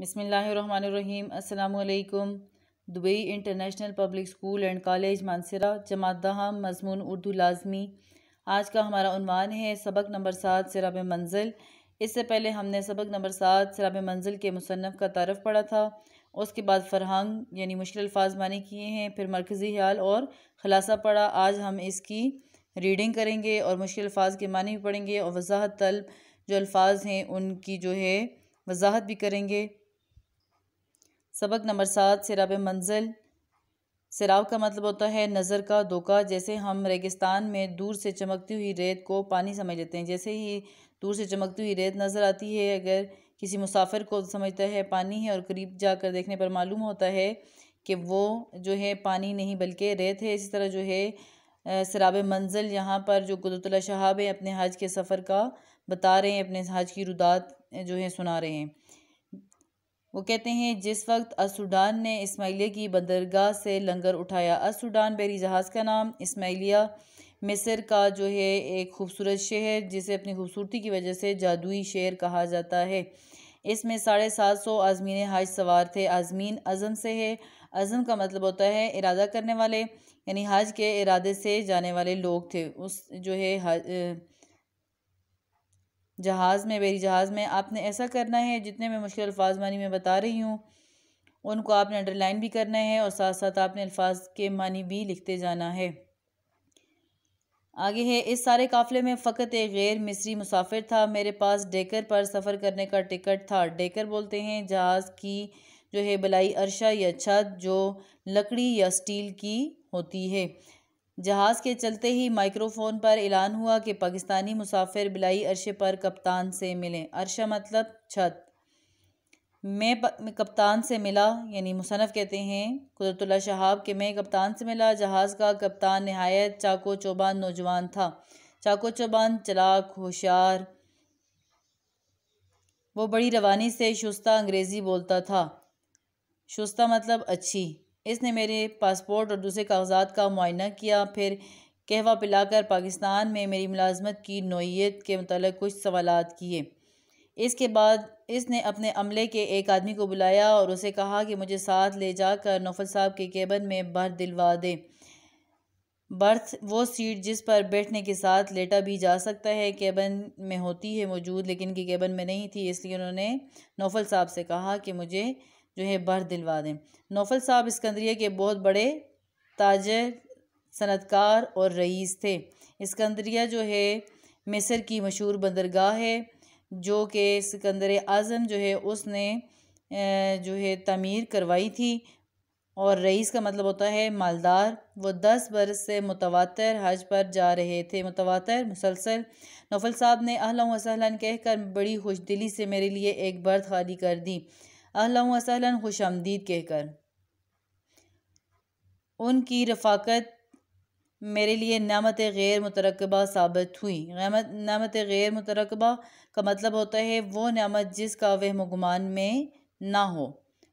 बसमीम् अल्लाम Dubai International Public School and College Mansehra जमात दहम मजमून उर्दू लाजमी आज का हमारा उनवान है सबक नंबर सात सराब मंजिल इससे पहले हमने सबक नंबर सात सराब मंजिल के मुसनफ़ का तारफ़ पढ़ा था उसके बाद फरहंग यानी मुश्किल अल्फाज माने किए हैं फिर मरकज़ी ख्याल और खलासा पढ़ा आज हम इसकी रीडिंग करेंगे और मुश्किल अल्फाज के माने भी पढ़ेंगे और वजाहत तलब जो अल्फाज हैं उनकी जो है वजाहत भी करेंगे सबक नंबर सात सिराब मंजिल सिराब का मतलब होता है नज़र का धोखा जैसे हम रेगिस्तान में दूर से चमकती हुई रेत को पानी समझ लेते हैं जैसे ही दूर से चमकती हुई रेत नज़र आती है अगर किसी मुसाफिर को समझता है पानी है और करीब जाकर देखने पर मालूम होता है कि वो जो है पानी नहीं बल्कि रेत है इसी तरह जो है सराब मंजिल यहाँ पर जो कुदरतला शहाब है अपने हज के सफ़र का बता रहे हैं अपने हज की रुदात जो है सुना रहे हैं वो कहते हैं जिस वक्त असुडान ने इसमाइलिया की बंदरगाह से लंगर उठाया असुडान बेरी जहाज़ का नाम इसमाइलिया मिस्र का जो है एक खूबसूरत शहर जिसे अपनी खूबसूरती की वजह से जादुई शहर कहा जाता है इसमें साढ़े सात सौ आज़मीन हज सवार थे आज़मीन अज़म से है अज़म का मतलब होता है इरादा करने वाले यानी हज के इरादे से जाने वाले लोग थे उस जो है जहाज़ में बेरी जहाज़ में आपने ऐसा करना है जितने मैं मुश्किल अल्फाज मानी में बता रही हूँ उनको आपने अंडरलाइन भी करना है और साथ साथ आपने अल्फाज के मानी भी लिखते जाना है आगे है इस सारे काफ़िले में फ़कत एक गैर मिस्री मुसाफिर था मेरे पास डेकर पर सफ़र करने का टिकट था डेकर बोलते हैं जहाज़ की जो है बलाई अरशा या छत जो लकड़ी या स्टील की होती है जहाज़ के चलते ही माइक्रोफोन पर ऐलान हुआ कि पाकिस्तानी मुसाफिर बिलाई अरशे पर कप्तान से मिले अरशा मतलब छत मैं कप्तान से मिला यानी मुसनफ़ कहते हैं कुदरतुल्ला शहाब के मैं कप्तान से मिला जहाज़ का कप्तान नहायत चाको चौबान नौजवान था चाको चौबान चलाक होशियार वो बड़ी रवानी से शुस्ता अंग्रेज़ी बोलता था शुस्ता मतलब अच्छी इसने मेरे पासपोर्ट और दूसरे कागजात का मुआयना किया फिर कहवा पिलाकर पाकिस्तान में मेरी मुलाजमत की नोयत के मतलब कुछ सवाल किए इसके बाद इसने अपने अमले के एक आदमी को बुलाया और उसे कहा कि मुझे साथ ले जाकर नौफल साहब के केबन में बर्थ दिलवा दे बर्थ वो सीट जिस पर बैठने के साथ लेटा भी जा सकता है केबन में होती है मौजूद लेकिन कि केबन में नहीं थी इसलिए उन्होंने नौफल साहब से कहा कि मुझे जो है बर दिलवा दें नौफल साहब इसकंदरिया के बहुत बड़े ताजर सनतकार और रईस थे इसकंदरिया जो है मिस्र की मशहूर बंदरगाह है जो कि सिकंदर आज़म जो है उसने जो है तमीर करवाई थी और रईस का मतलब होता है मालदार वो दस बरस से मुतवातर हज पर जा रहे थे मुतवातर मुसलसल नौफल साहब ने अहला वसहलन कहकर बड़ी खुश दिली से मेरे लिए एक बर्थ खाली कर दी अहला खुश आमदीद कहकर उनकी रफाकत मेरे लिए नामत गैर मुतरकबा साबित हुई नामत गैर मुतरकबा का मतलब होता है वो नामत जिसका वह गुमान में ना हो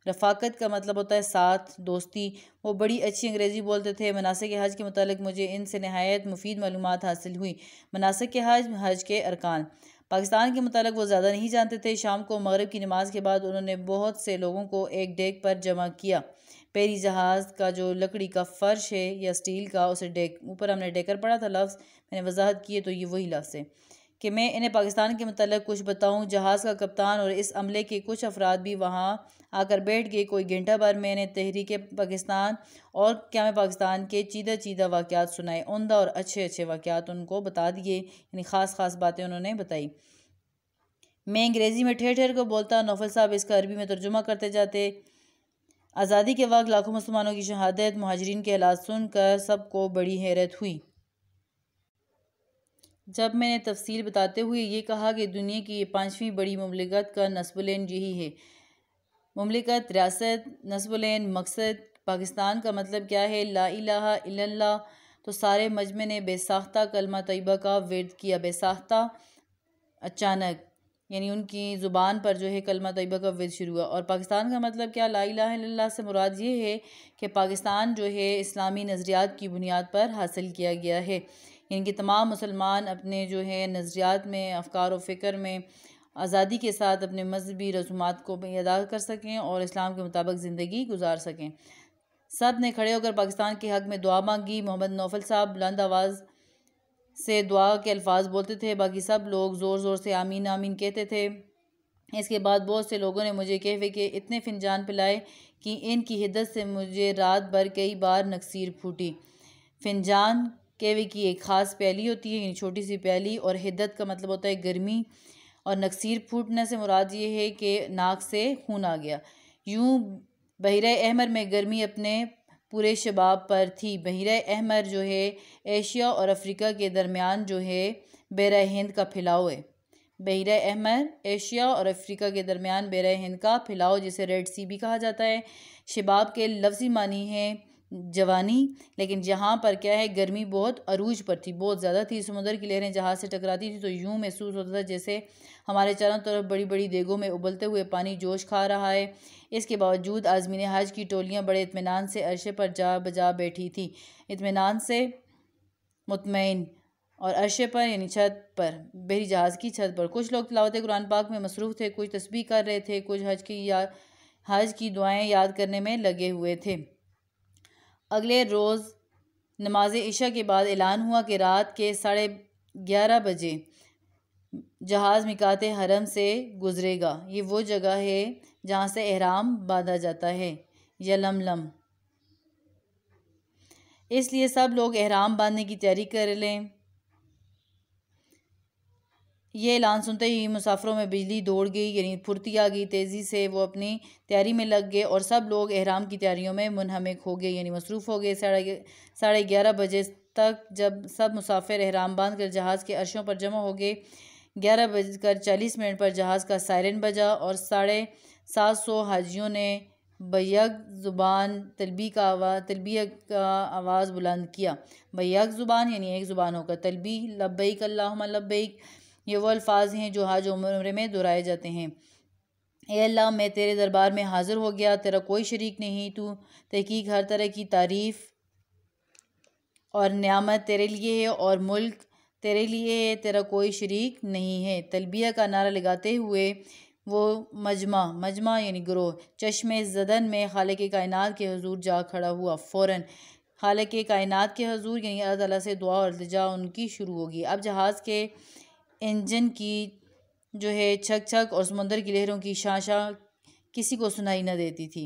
रफाकत का मतलब होता है साथ दोस्ती वो बड़ी अच्छी अंग्रेज़ी बोलते थे मनासिक के हज के मतलब मुझे इनसे नहायत मुफीद मालूम हासिल हुई मनासक के हज हज के अरकान पाकिस्तान के मतलब वो ज़्यादा नहीं जानते थे शाम को मगरब की नमाज के बाद उन्होंने बहुत से लोगों को एक डेक पर जमा किया पेरी जहाज़ का जो लकड़ी का फ़र्श है या स्टील का उसे डेक ऊपर हमने डेकर पढ़ा था लफ्ज़ मैंने वजाहत किए तो ये वही लफ्ज़ है कि मैं इन्हें पाकिस्तान के मतलब कुछ बताऊं जहाज़ का कप्तान और इस अमले के कुछ अफराद भी वहाँ आकर बैठ गए कोई घंटा भर मैंने तहरीक पाकिस्तान और क्या मैं पाकिस्तान के चीदा चीदा वाक़ात सुनाए उमदा और अच्छे अच्छे वाक़ात उनको बता दिए यानी ख़ास ख़ास बातें उन्होंने बताई मैं अंग्रेज़ी में ठेर ठेर को बोलता नौफल साहब इसका अरबी में तर्जुमा करते जाते आज़ादी के वक्त लाखों मुसलमानों की शहादत महाजरीन के हालात सुनकर सबको बड़ी हैरत हुई जब मैंने तफसील बताते हुए ये कहा कि दुनिया की ये पाँचवीं बड़ी ममलिकत का नस्बुलैन यही है ममलिकत रियासत नस्बुलैन मकसद पाकिस्तान का मतलब क्या है ला इला इला तो सारे मजमे ने बेसाख्ता कलमा तयबा का वर्द किया बेसाख्ता अचानक यानी उनकी ज़ुबान पर जो है कलमा तयबा का वर्द शुरू हुआ और पाकिस्तान का मतलब क्या ला इला से मुराद ये है कि पाकिस्तान जो है इस्लामी नज़रियात की बुनियाद पर हासिल किया गया है यानी कि तमाम मुसलमान अपने जो है नज़रियात में अफकार व फ़िक्र में आज़ादी के साथ अपने मजहबी रसूमात को भी अदा कर सकें और इस्लाम के मुताबिक ज़िंदगी गुजार सकें सब ने खड़े होकर पाकिस्तान के हक़ में दुआ मांगी मोहम्मद नौफल साहब बुलंद आवाज़ से दुआ के अल्फाज बोलते थे बाकी सब लोग ज़ोर ज़ोर से आमीन आमीन कहते थे इसके बाद बहुत से लोगों ने मुझे कहवे के इतने फिनजान पिलाए कि इनकी हिदत से मुझे रात भर कई बार नक्सीर फूटी फिनजान केवे की एक ख़ास प्याली होती है यानी छोटी सी प्याली और हिद्दत का मतलब होता है गर्मी और नक्सीर फूटने से मुराद ये है कि नाक से खून आ गया यूँ बहर अहमर में गर्मी अपने पूरे शबाब पर थी बहर अहमर जो है एशिया और अफ्रीका के दरमियान जो है बेरा हिंद का फैलाव है बहर अहमर एशिया और अफ्रीका के दरमियान बेरा हिंद का फैलाव जिसे रेड सी भी कहा जाता है शबाब के लफ्ज़ी मानी है जवानी लेकिन जहाँ पर क्या है गर्मी बहुत अरूज पर थी बहुत ज़्यादा थी समुद्र की लहरें जहाज़ से टकराती थी तो यूँ महसूस होता था जैसे हमारे चारों तरफ बड़ी बड़ी देगों में उबलते हुए पानी जोश खा रहा है इसके बावजूद आज़मीन हज की टोलियाँ बड़े इतमान से अरशे पर जा बजा बैठी थी इतमान से मुतमिन और अरशे पर यानी छत पर बहरी जहाज़ की छत पर कुछ लोग तलावत कुरान पाक में मसरूफ़ थे कुछ तस्बी कर रहे थे कुछ हज की या हज की दुआएँ याद करने में लगे हुए थे अगले रोज़ नमाज इशा के बाद ऐलान हुआ कि रात के साढ़े ग्यारह बजे जहाज़ मिकात हरम से गुज़रेगा ये वो जगह है जहाँ से अहराम बांधा जाता है लम इसलिए सब लोग एहराम बांधने की तैयारी कर लें ये ऐलान सुनते ही मुसाफरों में बिजली दौड़ गई यानी फुर्ती आ गई तेज़ी से वो अपनी तैयारी में लग गए और सब लोग अहराम की तैयारियों में मनहमक हो गए यानी मसरूफ़ हो गए साढ़े साढ़े ग्यारह बजे तक जब सब मुसाफिर अहराम बांध कर जहाज़ के अरशों पर जमा हो गए ग्यारह बजकर चालीस मिनट पर जहाज़ का सायरन बजा और साढ़े सात सौ हाजियों ने बैग ज़ुबान तलबी का आवाज़ तलबी का आवाज़ बुलंद किया बैग ज़ुबान यानी एक ज़ुबान होकर तलबी लब्बैक अल्लाह लब्बैक ये वो अल्फाज हैं जो हाज उम्र में दोहराए जाते हैं ए अल्लाह मैं तेरे दरबार में हाज़िर हो गया तेरा कोई शरीक नहीं तू तहकीक हर तरह की तारीफ़ और नियामत तेरे लिए है और मुल्क तेरे लिए है तेरा कोई शरीक नहीं है तलबिया का नारा लगाते हुए वो मजमा मजमा यानी ग्रोह चश्मे जदन में खाल के कायनत के हजूर जा खड़ा हुआ फ़ौर ख़ाल के कायनत के हजूर यानी अल्लाह ताली से दुआ और अल्तजा उनकी शुरू होगी अब जहाज़ के इंजन की जो है छक छक और समुंदर की लहरों की शाशा किसी को सुनाई न देती थी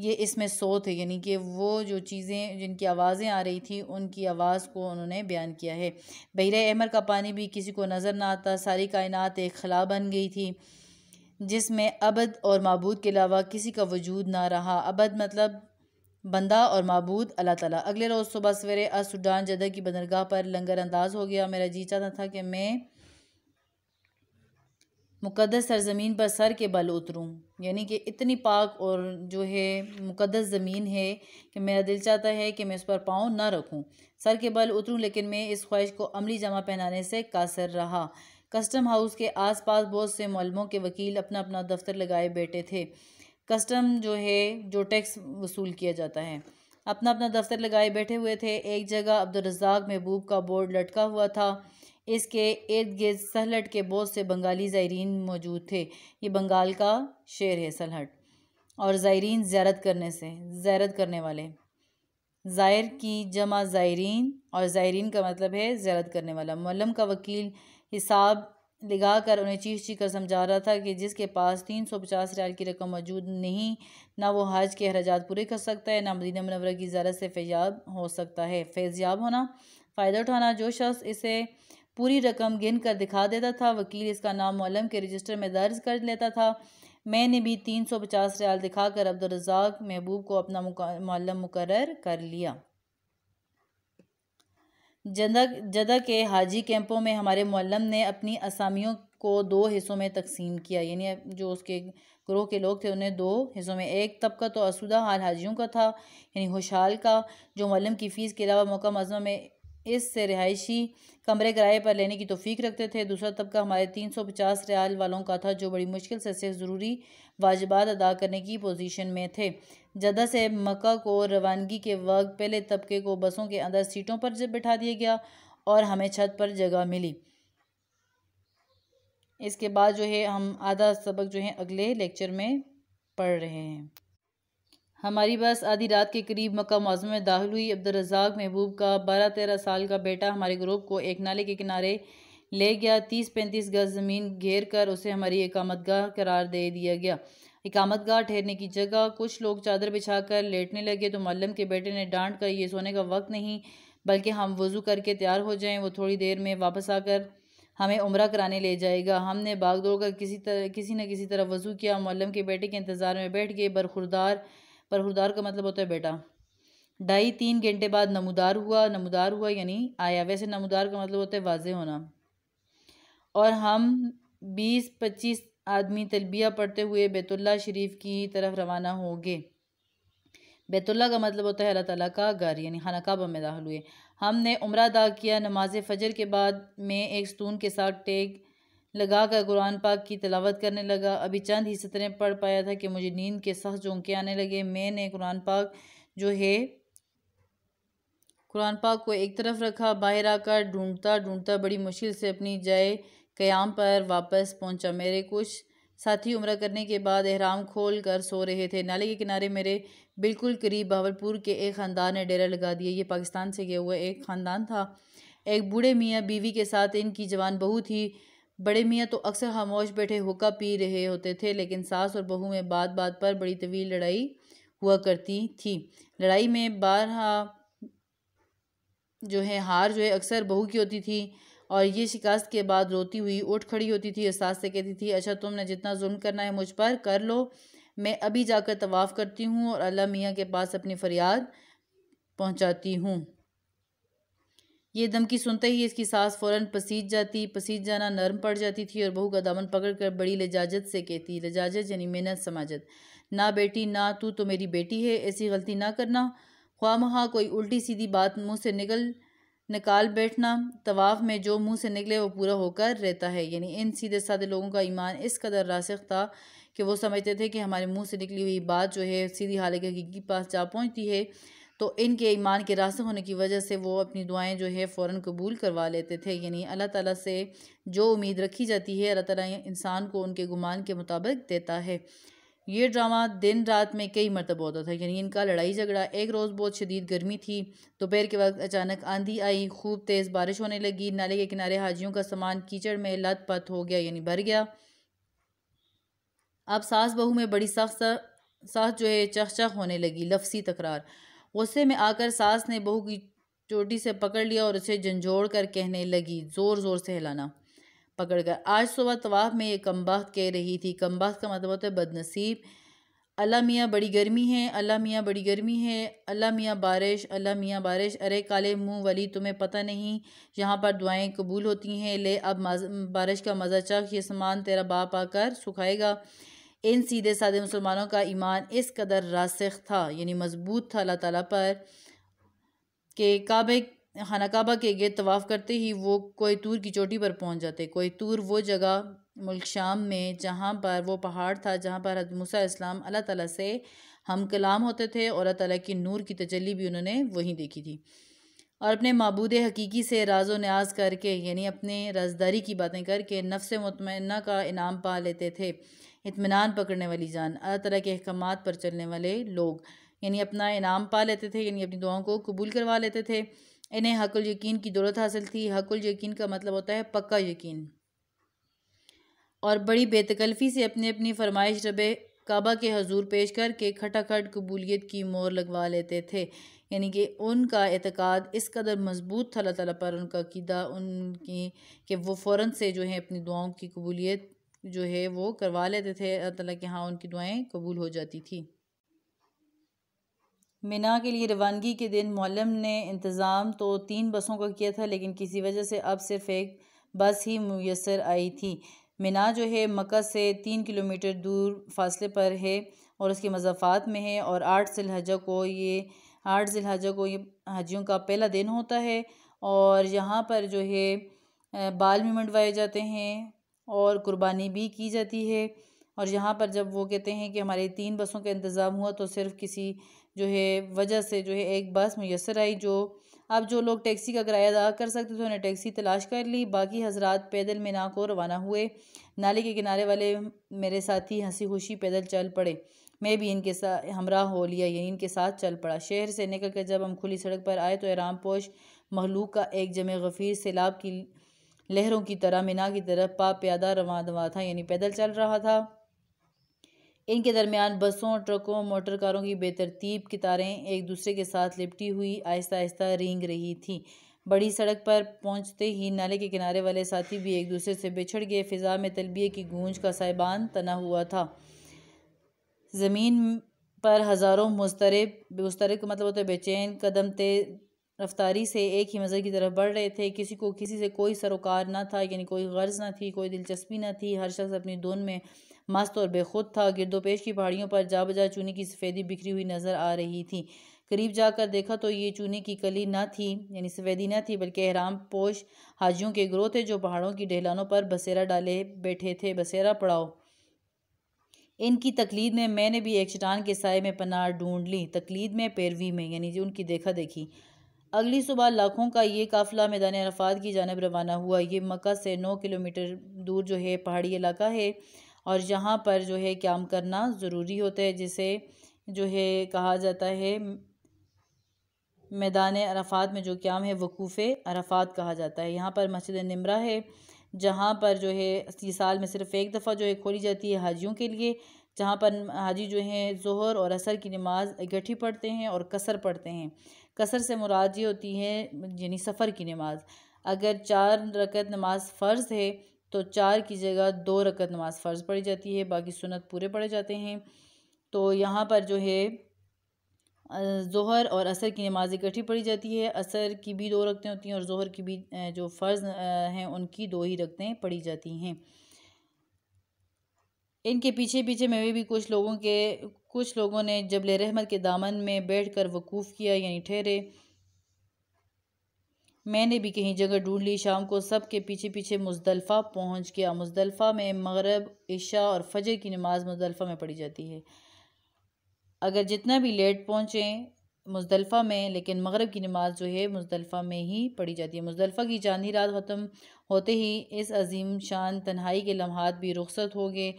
ये इसमें सो थे यानी कि वो जो चीज़ें जिनकी आवाज़ें आ रही थी उनकी आवाज़ को उन्होंने बयान किया है बहर अहमर का पानी भी किसी को नज़र ना आता सारी कायनात एक खला बन गई थी जिसमें अबद और मबूद के अलावा किसी का वजूद ना रहा अबद मतलब बंदा और मबूद अल्लाह ताला अगले रोज़ सुबह सवेरे असुडान जदा की बंदरगाह पर लंगर अंदाज हो गया मेरा जी चाहता था कि मैं मुक़दस सरज़मीन पर सर के बल उतरूँ यानी कि इतनी पाक और जो है मुक़दस ज़मीन है कि मेरा दिल चाहता है कि मैं उस पर पाँव ना रखूँ सर के बल उतरूँ लेकिन मैं इस ख्वाहिश को अमली जमा पहनाने से कासर रहा कस्टम हाउस के आसपास बहुत से मलमों के वकील अपना अपना दफ्तर लगाए बैठे थे कस्टम जो है जो टैक्स वसूल किया जाता है अपना अपना दफ्तर लगाए बैठे हुए थे एक जगह अब्दुलरजाक महबूब का बोर्ड लटका हुआ था इसके इर्द गिर्द सलहट के बहुत से बंगाली ज़ायरीन मौजूद थे ये बंगाल का शेर है सलहट और ज़ायरीन ज्यारत करने से ज्यारत करने वाले ज़ायर की जमा ज़ायरीन और ज़ायरीन का मतलब है ज्यारत करने वाला मलम का वकील हिसाब लिगा कर उन्हें चीख चीख कर समझा रहा था कि जिसके पास तीन सौ पचास रियाल की रकम मौजूद नहीं ना वो हज के अखराज पूरे कर सकता है ना मदीना मनवरा की जारत से फैयाब हो सकता है फैजयाब होना फ़ायदा उठाना जो शख्स इसे पूरी रकम गिन कर दिखा देता था वकील इसका नाम मौलम के रजिस्टर में दर्ज कर लेता था मैंने भी तीन सौ पचास रियाल दिखाकर अब्दुलरजाक महबूब को अपना मौलम मुकर कर लिया जदा जदा के हाजी कैंपों में हमारे मौलम ने अपनी असामियों को दो हिस्सों में तकसीम किया यानी जो उसके ग्रोह के लोग थे उन्हें दो हिस्सों में एक तबका तो असुदा हाल हाजियों का था यानी होशहाल का जो मलम की फ़ीस के अलावा मौका मजमा में इससे रिहायशी कमरे किराए पर लेने की तोफ़ी रखते थे दूसरा तबका हमारे तीन सौ पचास रियाल वालों का था जो बड़ी मुश्किल से सिर्फ ज़रूरी वाजबात अदा करने की पोजीशन में थे जदा से मक्का को रवानगी के वक्त पहले तबके को बसों के अंदर सीटों पर बिठा दिया गया और हमें छत पर जगह मिली इसके बाद जो है हम आधा सबक जो है अगले लेक्चर में पढ़ रहे हैं हमारी बस आधी रात के करीब मक्का मौजूद में दाखिल हुई अब्दुलरजाक महबूब का बारह तेरह साल का बेटा हमारे ग्रुप को एक नाले के किनारे ले गया तीस पैंतीस गज ज़मीन घेर कर उसे हमारी एकामत गाह करार दे दिया गया इकामत गाह ठहरने की जगह कुछ लोग चादर बिछा कर लेटने लगे तो मल्लम के बेटे ने डांट कर ये सोने का वक्त नहीं बल्कि हम वज़ू करके तैयार हो जाएं वो थोड़ी देर में वापस आकर हमें उम्र कराने ले जाएगा हमने बाग दौड़ कर किसी तरह किसी न किसी तरह वज़ू किया मल्लम के बेटे के इंतज़ार में बैठ गए बरखुरदार परहुरदार का मतलब होता है बेटा ढाई तीन घंटे बाद नमदार हुआ नमदार हुआ यानी आया वैसे नमदार का मतलब होता है वाजे होना और हम बीस पच्चीस आदमी तलबिया पढ़ते हुए बैतुल्ला शरीफ की तरफ रवाना हो गए बैतुल्ला का मतलब होता है अल्लाह ताला का घर यानी खाना काबा में दाखिल हुए हमने उम्र अदा किया नमाज फ़जर के बाद में एक स्तून के साथ टेक लगा कर कुरान पाक की तलावत करने लगा अभी चंद ही सतरें पढ़ पाया था कि मुझे नींद के सह झोंके आने लगे मैंने कुरान पाक जो है कुरान पाक को एक तरफ रखा बाहर आकर ढूंढता ढूंढता बड़ी मुश्किल से अपनी जाए क़याम पर वापस पहुंचा मेरे कुछ साथी उम्र करने के बाद एहराम खोल कर सो रहे थे नाले के किनारे मेरे बिल्कुल करीब बावलपुर के एक ख़ानदान ने डेरा लगा दिया ये पाकिस्तान से गया हुआ एक ख़ानदान था एक बूढ़े मियाँ बीवी के साथ इनकी जवान बहू थी बड़े मियाँ तो अक्सर खामोश बैठे हुक्का पी रहे होते थे लेकिन सास और बहू में बात बात पर बड़ी तवील लड़ाई हुआ करती थी लड़ाई में बारहा जो है हार जो है अक्सर बहू की होती थी और ये शिकस्त के बाद रोती हुई उठ खड़ी होती थी और सास से कहती थी अच्छा तुमने जितना जुल्म करना है मुझ पर कर लो मैं अभी जाकर तवाफ़ करती हूँ और अल्लाह मियाँ के पास अपनी फ़रियाद पहुँचाती हूँ ये धमकी सुनते ही इसकी सास फौरन पसीज जाती पसीज जाना नरम पड़ जाती थी और बहू का दामन पकड़कर बड़ी लजाजत से कहती लजाजत यानी मेहनत समाजत ना बेटी ना तू तो मेरी बेटी है ऐसी गलती ना करना ख्वा महा कोई उल्टी सीधी बात मुँह से निकल निकाल बैठना तवाफ़ में जो मुँह से निकले वो पूरा होकर रहता है यानी इन सीधे साधे लोगों का ईमान इस कदर रासख था कि वो समझते थे कि हमारे मुंह से निकली हुई बात जो है सीधी हाल के पास जा पहुंचती है तो इनके ईमान के रास्ते होने की वजह से वो अपनी दुआएं जो है फ़ौर कबूल करवा लेते थे यानी अल्लाह ताला से जो उम्मीद रखी जाती है अल्लाह ताला इंसान को उनके गुमान के मुताबिक देता है ये ड्रामा दिन रात में कई मरतब होता था यानी इनका लड़ाई झगड़ा एक रोज़ बहुत शदीद गर्मी थी दोपहर के वक्त अचानक आंधी आई खूब तेज़ बारिश होने लगी नाले के किनारे हाजियों का सामान कीचड़ में लत पत हो गया यानी भर गया अब सास बहू में बड़ी सख्त सास जो है चख होने लगी लफसी तकरार गुस्से में आकर सास ने बहू की चोटी से पकड़ लिया और उसे झंझोड़ कर कहने लगी ज़ोर ज़ोर से हिलाना पकड़कर आज सुबह तवाफ में ये कमबात कह रही थी कमबात का मतलब होता है बदनसीब अल्लाह मियाँ बड़ी गर्मी है अल्लाह मियाँ बड़ी गर्मी है अल्लाह मियाँ बारिश अल्लाह मियाँ बारिश अरे काले मुंह वाली तुम्हें पता नहीं यहाँ पर दुआएं कबूल होती हैं ले अब बारिश का मज़ा चख ये सामान तेरा बाप आकर सुखाएगा इन सीधे साधे मुसलमानों का ईमान इस कदर रासख था यानी मजबूत था अल्लाह ताला पर कि काबे खाना काबा के गिर तवाफ़ करते ही वो कोई तूर की चोटी पर पहुंच जाते कोई तूर वो जगह मुल्क शाम में जहाँ पर वो पहाड़ था जहाँ पर मूसा इस्लाम अल्लाह ताला से हम कलाम होते थे और अल्लाह ताला की नूर की तजली भी उन्होंने वहीं देखी थी और अपने मबूद हकीकी से राज न्याज करके यानी अपने राजदारी की बातें करके नफ्स मतमना का इनाम पा लेते थे इतमान पकड़ने वाली जान अल्लाह तरह के अहकाम पर चलने वाले लोग यानी अपना इनाम पा लेते थे यानी अपनी दुआओं को कबूल करवा लेते थे इन्हें हकुल यकीन की दौलत हासिल थी हकुल यकीन का मतलब होता है पक्का यकीन और बड़ी बेतकल्फ़ी से अपनी अपनी फरमाइश रब काबा के हजूर पेश करके खटाखट कबूलीत की मोर लगवा लेते थे यानी कि उनका एतक़ाद इस कदर मजबूत था अल्लाह ताली पर उनका क़ीदा उनकी कि वो फ़ौर से जो है अपनी दुआओं की कबूलीत जो है वो करवा लेते थे अल्लाह के हाँ उनकी दुआएं कबूल हो जाती थी मिना के लिए रवानगी के दिन मौलम ने इंतज़ाम तो तीन बसों का किया था लेकिन किसी वजह से अब सिर्फ़ एक बस ही मैसर आई थी मिना जो है मक्का से तीन किलोमीटर दूर फासले पर है और उसके मजाफात में है और आठ जिलहजा को ये आठ जिलहजा को ये हजियों का पहला दिन होता है और यहाँ पर जो है बाल भी मंडवाए जाते हैं और कुर्बानी भी की जाती है और यहाँ पर जब वो कहते हैं कि हमारे तीन बसों का इंतज़ाम हुआ तो सिर्फ किसी जो है वजह से जो है एक बस मैसर आई जो अब जो लोग टैक्सी का किराया अदा कर सकते थे उन्हें टैक्सी तलाश कर ली बाकी हजरात पैदल मीना को रवाना हुए नाले के किनारे वाले मेरे साथी हंसी खुशी पैदल चल पड़े मैं भी इनके साथ हमरा हो लिया यही इनके साथ चल पड़ा शहर से निकल कर जब हम खुली सड़क पर आए तो पोश महलूक का एक जमे गफ़ीर सैलाब की लहरों की तरह मीना की तरफ पा प्यादा रवा दवा था यानी पैदल चल रहा था इनके दरमियान बसों ट्रकों मोटर कारों की बेतरतीब कितारें एक दूसरे के साथ लिपटी हुई आहिस्ता आहिस्ता रेंग रही थी बड़ी सड़क पर पहुंचते ही नाले के किनारे वाले साथी भी एक दूसरे से बिछड़ गए फिजा में तलबिए की गूंज का साइबान तना हुआ था ज़मीन पर हज़ारों मुस्तरब मुस्तरक मतलब होते बेचैन कदम तेज रफ्तारी से एक ही मज़र की तरफ बढ़ रहे थे किसी को किसी से कोई सरोकार ना था यानी कोई गर्ज ना थी कोई दिलचस्पी ना थी हर शख्स अपनी धुन में मस्त और बेखुद था गिरदोपेश की पहाड़ियों पर जा बजा चूनी की सफ़ेदी बिखरी हुई नज़र आ रही थी करीब जाकर देखा तो ये चूने की कली ना थी यानी सफ़ेदी ना थी बल्कि हराम पोश हाजियों के ग्रोह थे जो पहाड़ों की ढहलानों पर बसेरा डाले बैठे थे बसेरा पड़ाओ इनकी तकलीद में मैंने भी एक चटान के साय में पनार ढूंढ ली तकलीद में पैरवी में यानी जो उनकी देखा देखी अगली सुबह लाखों का ये काफिला मैदान अरफात की जानब रवाना हुआ ये मक्का से नौ किलोमीटर दूर जो है पहाड़ी इलाका है और यहाँ पर जो है क्याम करना ज़रूरी होता है जिसे जो है कहा जाता है मैदान अरफात में जो क्याम है वकूफ़ अरफात कहा जाता है यहाँ पर मस्जिद नमरा है जहाँ पर जो है साल में सिर्फ़ एक दफ़ा जो है खोली जाती है हाजियों के लिए जहाँ पर हाजी जो हैं जहर और असर की नमाज़ इकट्ठी पढ़ते हैं और कसर पढ़ते हैं कसर से मुराद ये होती है यानी सफ़र की नमाज अगर चार रकत नमाज फ़र्ज़ है तो चार की जगह दो रकत नमाज फ़र्ज़ पढ़ी जाती है बाकी सुनत पूरे पढ़े जाते हैं तो यहाँ पर जो है जोहर और असर की नमाज इकट्ठी पढ़ी जाती है असर की भी दो रखते होती हैं और जहर की भी जो फ़र्ज़ हैं उनकी दो ही रखते पढ़ी जाती हैं इनके पीछे पीछे में भी कुछ लोगों के कुछ लोगों ने जबल रहमत के दामन में बैठ कर वकूफ़ किया यानी ठहरे मैंने भी कहीं जगह ढूंढ ली शाम को सब के पीछे पीछे मुजदलफ़ा पहुंच गया मुजदलफ़ा में मगरब इशा और फजर की नमाज मुजदलफ़ा में पढ़ी जाती है अगर जितना भी लेट पहुँचें मुजदलफ़ा में लेकिन मगरब की नमाज जो है मुजदलफ़ा में ही पढ़ी जाती है मुजदलफ़ा की चांदी रात ख़त्म होते ही इस अजीम शान तन्हाई के लम्हात भी रुखसत हो गए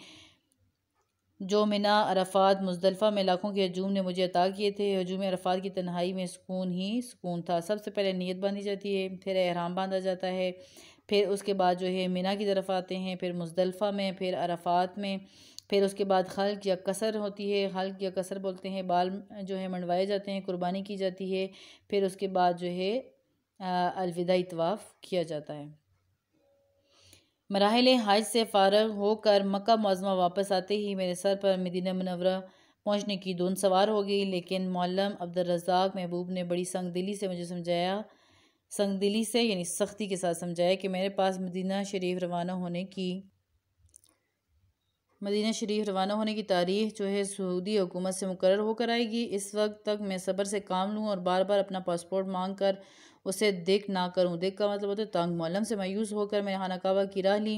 जो मिना अरफात मुजदलफ़ा में लाखों के हजूम ने मुझे अता किए थे हजूम अरफात की तन्हाई में सुकून ही सुकून था सबसे पहले नीयत बांधी जाती है फिर अहराम बांधा जाता है फिर उसके बाद जो है मिना की तरफ आते हैं फिर मुजदलफ़ा में फिर अरफात में फिर उसके बाद हल्क या कसर होती है हल्क या कसर बोलते हैं बाल जो है मंडवाए जाते हैं कुर्बानी की जाती है फिर उसके बाद जो है अलविदा इतवाफ़ किया जाता है मराहल हज से फारग होकर मक्का मौजमा वापस आते ही मेरे सर पर मदीना मनवरा पहुंचने की धुन सवार हो गई लेकिन मौलम अब्दुलरजाक महबूब ने बड़ी संग दिली से मुझे समझाया संग दिली से यानी सख्ती के साथ समझाया कि मेरे पास मदीना शरीफ रवाना होने की मदीना शरीफ रवाना होने की तारीख जो है सऊदी हुकूमत से मुकर होकर आएगी इस वक्त तक मैं सब्र से काम लूँ और बार बार अपना पासपोर्ट मांग कर उसे देख ना करूँ देख का मतलब होता है तंग मौलम से मायूस होकर मैं यहाँ नकाबा की राह ली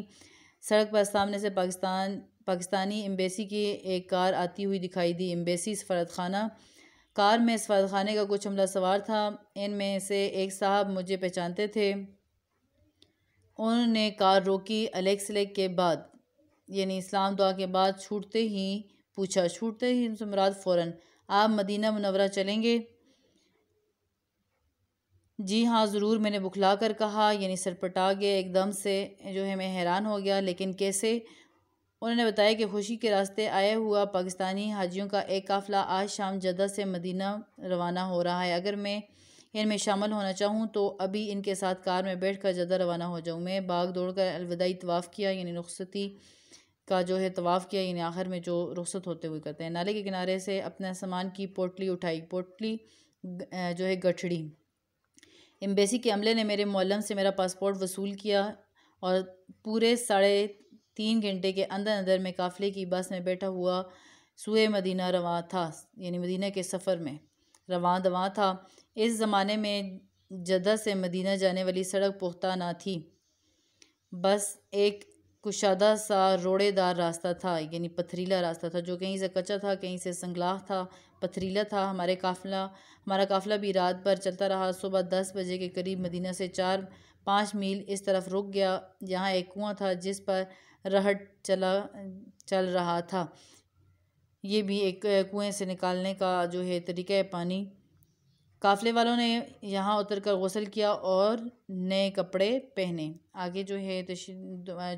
सड़क पर सामने से पाकिस्तान पाकिस्तानी एम्बेसी की एक कार आती हुई दिखाई दी एम्बेसी सफारत खाना कार में खाने का कुछ हमला सवार था इनमें से एक साहब मुझे पहचानते थे उन्होंने कार रोकी अलेक्सलेक के बाद यानी इस्लाम दुआ के बाद छूटते ही पूछा छूटते ही उनसे मुराद फ़ौरन आप मदीना मुनवरा चलेंगे जी हाँ ज़रूर मैंने बुखला कर कहा यानी सरपटा गया एकदम से जो है मैं हैरान हो गया लेकिन कैसे उन्होंने बताया कि खुशी के रास्ते आया हुआ पाकिस्तानी हाजियों का एक काफ़िला आज शाम जदा से मदीना रवाना हो रहा है अगर मैं इनमें शामिल होना चाहूँ तो अभी इनके साथ कार में बैठ कर जदा रवाना हो जाऊँ मैं बाग दौड़ कर अलविदाई तवाफ़ किया यानी रुखसती का जो है तवाफ़ किया यानी आखिर में जो रुखसत होते हुए करते हैं नाले के किनारे से अपने सामान की पोटली उठाई पोटली जो है गठड़ी एम्बेसी के अमले ने मेरे मलम से मेरा पासपोर्ट वसूल किया और पूरे साढ़े तीन घंटे के अंदर अंदर में काफ़िले की बस में बैठा हुआ सूए मदीना रवा था यानी मदीना के सफ़र में रवा दवा था इस ज़माने में जदा से मदीना जाने वाली सड़क पुख्ता ना थी बस एक कुशादा सा रोड़ेदार रास्ता था यानी पथरीला रास्ता था जो कहीं से कच्चा था कहीं से संगलाह था पथरीला था हमारे काफिला हमारा काफिला भी रात भर चलता रहा सुबह दस बजे के करीब मदीना से चार पाँच मील इस तरफ रुक गया यहाँ एक कुआँ था जिस पर रहट चला चल रहा था ये भी एक कुएं से निकालने का जो है तरीका है पानी काफ़िले वालों ने यहाँ उतर कर गसल किया और नए कपड़े पहने आगे जो है तो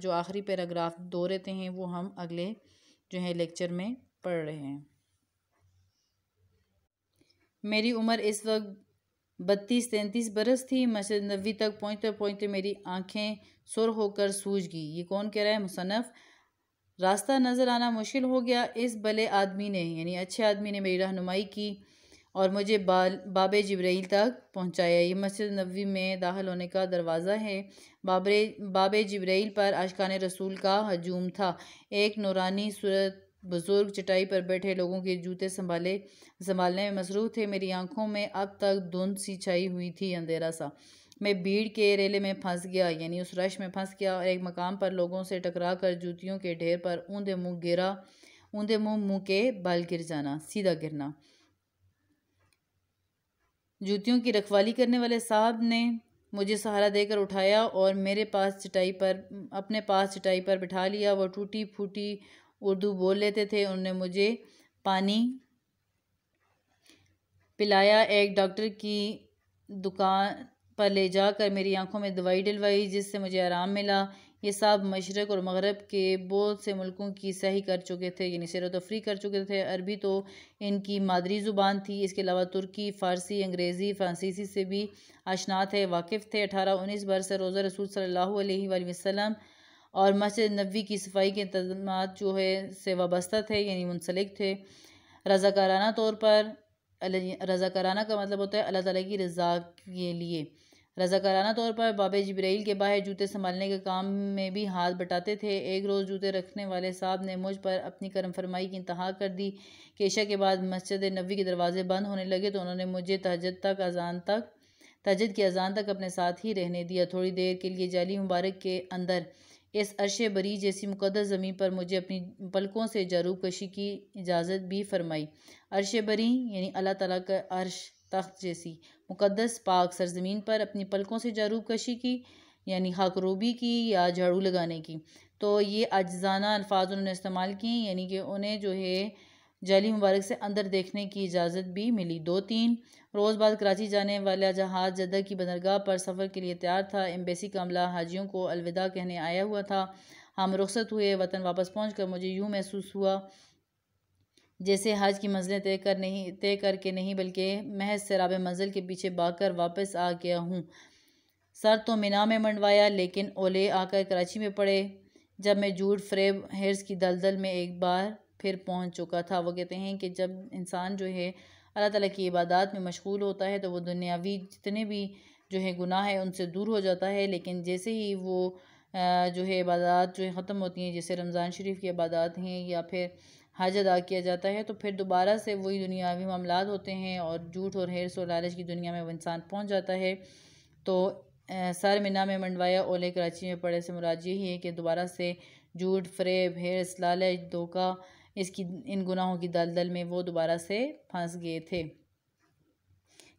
जो आखिरी पैराग्राफ दो रहते हैं वो हम अगले जो है लेक्चर में पढ़ रहे हैं मेरी उम्र इस वक्त बत्तीस तैंतीस बरस थी मस्जिद नबी तक पहुँचते पहुँचते मेरी आँखें सुर होकर सूझ गई ये कौन कह रहा है मुसनफ़ रास्ता नज़र आना मुश्किल हो गया इस भले आदमी ने यानी अच्छे आदमी ने मेरी रहनुमाई की और मुझे बाब जब्राइल तक पहुँचाया ये मस्जिद नबी में दाखिल होने का दरवाज़ा है बाबरे बाब जब्राइल पर आशकान रसूल का हजूम था एक नौरानी सूरत बुज़ुर्ग चटाई पर बैठे लोगों के जूते संभाले संभालने में मसरूफ़ थे मेरी आंखों में अब तक धुंध सी छाई हुई थी अंधेरा सा मैं भीड़ के रेले में फंस गया यानी उस रश में फंस गया और एक मकाम पर लोगों से टकरा कर जूतियों के ढेर पर ऊंधे मुंह गिरा ऊंधे मुंह मुंह के बल गिर जाना सीधा गिरना जूतियों की रखवाली करने वाले साहब ने मुझे सहारा देकर उठाया और मेरे पास चटाई पर अपने पास चटाई पर बिठा लिया वो टूटी फूटी उर्दू बोल लेते थे उन्होंने मुझे पानी पिलाया एक डॉक्टर की दुकान पर ले जाकर मेरी आंखों में दवाई डलवाई जिससे मुझे आराम मिला ये सब मशरक़ और मगरब के बहुत से मुल्कों की सही कर चुके थे यानी सैर तफरी कर चुके थे अरबी तो इनकी मादरी ज़ुबान थी इसके अलावा तुर्की फ़ारसी अंग्रेज़ी फ्रांसीसी से भी आशना थे वाकिफ़ थे अठारह उन्नीस बरस रोज़ा रसूल सल्ला वसम और मस्जिद नबी की सफाई के इंतजाम जो है से वाबस्ता थे यानी मुनसलिक थे रज़ाकाराना तौर पर रज़ाकाराना का मतलब होता है अल्लाह ताली की रज़ा के लिए रजाकाराना तौर पर बाबे जब्राइल के बाहर जूते संभालने के काम में भी हाथ बटाते थे एक रोज़ जूते रखने वाले साहब ने मुझ पर अपनी करम फरमाई की इंतहा कर दी केशा के बाद मस्जिद नबी के दरवाज़े बंद होने लगे तो उन्होंने मुझे तहजद तक अजान तक तजद की अजान तक अपने साथ ही रहने दिया थोड़ी देर के लिए जाली मुबारक के अंदर इस अरशे बरी जैसी मुकदस ज़मीन पर मुझे अपनी पलकों से जारूब कशी की इजाज़त भी फरमाई अरश बरी यानी अल्लाह ताला का अरश तख्त जैसी मुक़दस पाक सरजमीन पर अपनी पलकों से जारूब कशी की यानी खाकरूबी की या झाड़ू लगाने की तो ये अजाना अल्फाज उन्होंने इस्तेमाल किए यानी कि उन्हें जो है जाली मुबारक से अंदर देखने की इजाज़त भी मिली दो तीन रोज़ बाद कराची जाने वाला जहाज़ जद्दा की बंदरगाह पर सफ़र के लिए तैयार था एम्बेसी का अमला हाजियों को अलविदा कहने आया हुआ था हम रुखसत हुए वतन वापस पहुँच कर मुझे यूँ महसूस हुआ जैसे हज की मंजिलें तय कर नहीं तय करके नहीं बल्कि महज सराब मंजिल के पीछे भागकर वापस आ गया हूँ सर तो मीना में मंडवाया लेकिन ओले आकर कराची में पड़े जब मैं जूट फ्रेब हेयर्स की दलदल में एक बार फिर पहुँच चुका था वो कहते हैं कि जब इंसान जो है अल्लाह ताला की इबादत में मशगूल होता है तो वो दुनियावी जितने भी जो है गुनाह है उनसे दूर हो जाता है लेकिन जैसे ही वो जो है इबादत जो है ख़त्म होती हैं जैसे रमज़ान शरीफ की इबादत हैं या फिर हज अदा किया जाता है तो फिर दोबारा से वही दुनियावी मामला होते हैं और झूठ और हेर सो लालच की दुनिया में वो इंसान पहुँच जाता है तो सर मिना में मंडवाया ओले कराची में पड़े से मुराद यही है कि दोबारा से झूठ फ्रेब हेरस लालच धोखा इसकी इन गुनाहों की दलदल में वो दोबारा से फंस गए थे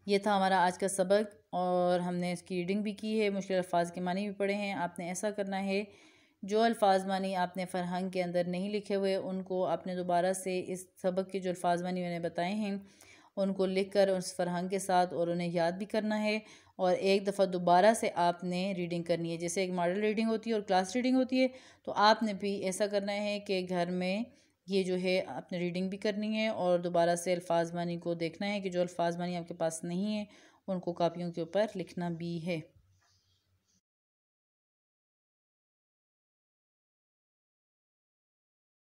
ये था हमारा आज का सबक और हमने इसकी रीडिंग भी की है मुश्किल अल्फाज के मानी भी पढ़े हैं आपने ऐसा करना है जो अल्फाज मानी आपने फ़रहंग के अंदर नहीं लिखे हुए उनको आपने दोबारा से इस सबक के जो अल्फाज मानी मैंने बताए हैं उनको लिख कर उस फरहंग के साथ और उन्हें याद भी करना है और एक दफ़ा दोबारा से आपने रीडिंग करनी है जैसे एक मॉडल रीडिंग होती है और क्लास रीडिंग होती है तो आपने भी ऐसा करना है कि घर में ये जो है आपने रीडिंग भी करनी है और दोबारा से अल्फाज मानी को देखना है कि जो अल्फाज मानी आपके पास नहीं है उनको कापियों के ऊपर लिखना भी है